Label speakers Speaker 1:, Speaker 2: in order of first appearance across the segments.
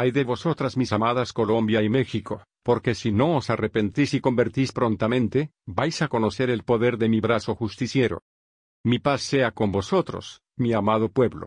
Speaker 1: Ay de vosotras mis amadas Colombia y México, porque si no os arrepentís y convertís prontamente, vais a conocer el poder de mi brazo justiciero. Mi paz sea con vosotros, mi amado pueblo.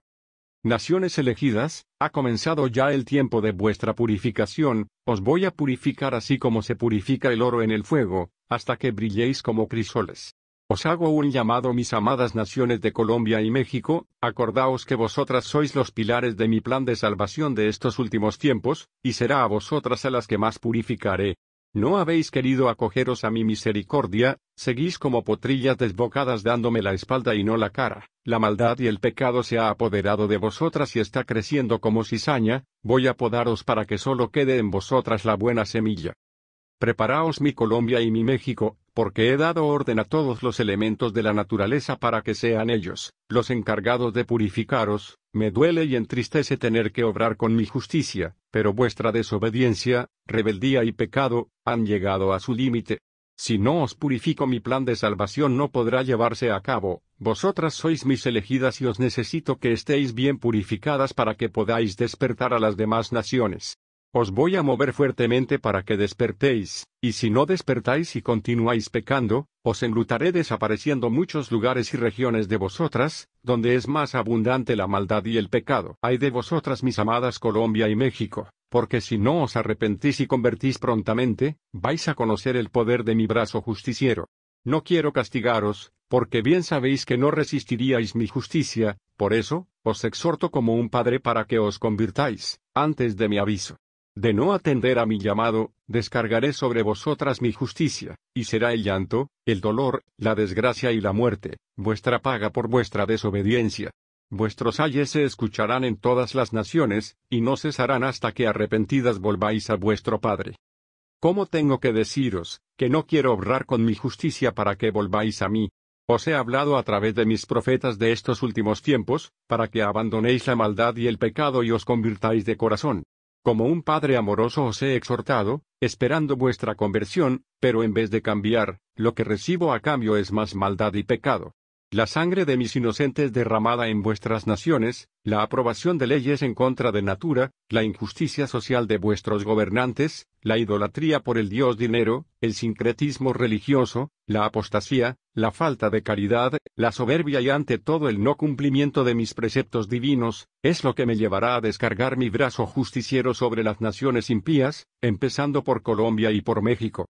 Speaker 1: Naciones elegidas, ha comenzado ya el tiempo de vuestra purificación, os voy a purificar así como se purifica el oro en el fuego, hasta que brilléis como crisoles. Os hago un llamado mis amadas naciones de Colombia y México, acordaos que vosotras sois los pilares de mi plan de salvación de estos últimos tiempos, y será a vosotras a las que más purificaré. No habéis querido acogeros a mi misericordia, seguís como potrillas desbocadas dándome la espalda y no la cara. La maldad y el pecado se ha apoderado de vosotras y está creciendo como cizaña, voy a podaros para que solo quede en vosotras la buena semilla. Preparaos mi Colombia y mi México, porque he dado orden a todos los elementos de la naturaleza para que sean ellos, los encargados de purificaros, me duele y entristece tener que obrar con mi justicia, pero vuestra desobediencia, rebeldía y pecado, han llegado a su límite. Si no os purifico mi plan de salvación no podrá llevarse a cabo, vosotras sois mis elegidas y os necesito que estéis bien purificadas para que podáis despertar a las demás naciones. Os voy a mover fuertemente para que despertéis, y si no despertáis y continuáis pecando, os enlutaré desapareciendo muchos lugares y regiones de vosotras, donde es más abundante la maldad y el pecado. Hay de vosotras mis amadas Colombia y México, porque si no os arrepentís y convertís prontamente, vais a conocer el poder de mi brazo justiciero. No quiero castigaros, porque bien sabéis que no resistiríais mi justicia, por eso, os exhorto como un padre para que os convirtáis, antes de mi aviso. De no atender a mi llamado, descargaré sobre vosotras mi justicia, y será el llanto, el dolor, la desgracia y la muerte, vuestra paga por vuestra desobediencia. Vuestros ayes se escucharán en todas las naciones, y no cesarán hasta que arrepentidas volváis a vuestro Padre. ¿Cómo tengo que deciros, que no quiero obrar con mi justicia para que volváis a mí? Os he hablado a través de mis profetas de estos últimos tiempos, para que abandonéis la maldad y el pecado y os convirtáis de corazón, como un padre amoroso os he exhortado, esperando vuestra conversión, pero en vez de cambiar, lo que recibo a cambio es más maldad y pecado la sangre de mis inocentes derramada en vuestras naciones, la aprobación de leyes en contra de natura, la injusticia social de vuestros gobernantes, la idolatría por el dios dinero, el sincretismo religioso, la apostasía, la falta de caridad, la soberbia y ante todo el no cumplimiento de mis preceptos divinos, es lo que me llevará a descargar mi brazo justiciero sobre las naciones impías, empezando por Colombia y por México.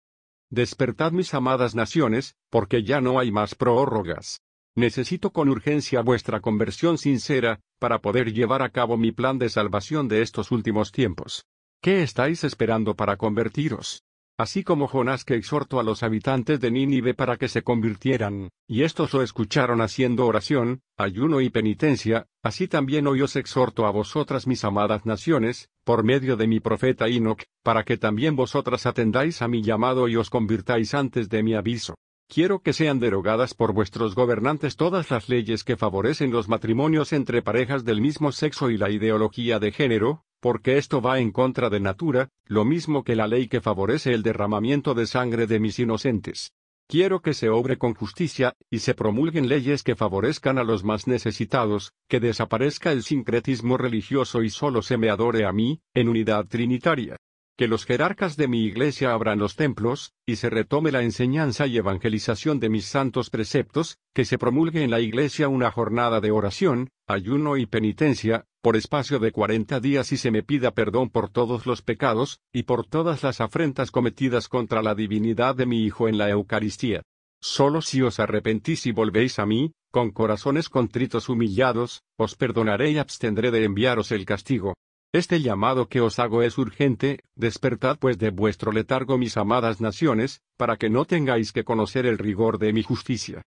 Speaker 1: Despertad mis amadas naciones, porque ya no hay más prórrogas. Necesito con urgencia vuestra conversión sincera, para poder llevar a cabo mi plan de salvación de estos últimos tiempos. ¿Qué estáis esperando para convertiros? Así como Jonás que exhortó a los habitantes de Nínive para que se convirtieran, y estos lo escucharon haciendo oración, ayuno y penitencia, así también hoy os exhorto a vosotras mis amadas naciones, por medio de mi profeta Enoch, para que también vosotras atendáis a mi llamado y os convirtáis antes de mi aviso. Quiero que sean derogadas por vuestros gobernantes todas las leyes que favorecen los matrimonios entre parejas del mismo sexo y la ideología de género, porque esto va en contra de natura, lo mismo que la ley que favorece el derramamiento de sangre de mis inocentes. Quiero que se obre con justicia, y se promulguen leyes que favorezcan a los más necesitados, que desaparezca el sincretismo religioso y solo se me adore a mí, en unidad trinitaria que los jerarcas de mi iglesia abran los templos, y se retome la enseñanza y evangelización de mis santos preceptos, que se promulgue en la iglesia una jornada de oración, ayuno y penitencia, por espacio de cuarenta días y se me pida perdón por todos los pecados, y por todas las afrentas cometidas contra la divinidad de mi Hijo en la Eucaristía. Solo si os arrepentís y volvéis a mí, con corazones contritos humillados, os perdonaré y abstendré de enviaros el castigo. Este llamado que os hago es urgente, despertad pues de vuestro letargo mis amadas naciones, para que no tengáis que conocer el rigor de mi justicia.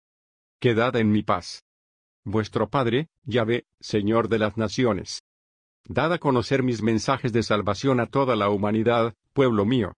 Speaker 1: Quedad en mi paz. Vuestro Padre, Yahvé, Señor de las naciones. Dad a conocer mis mensajes de salvación a toda la humanidad, pueblo mío.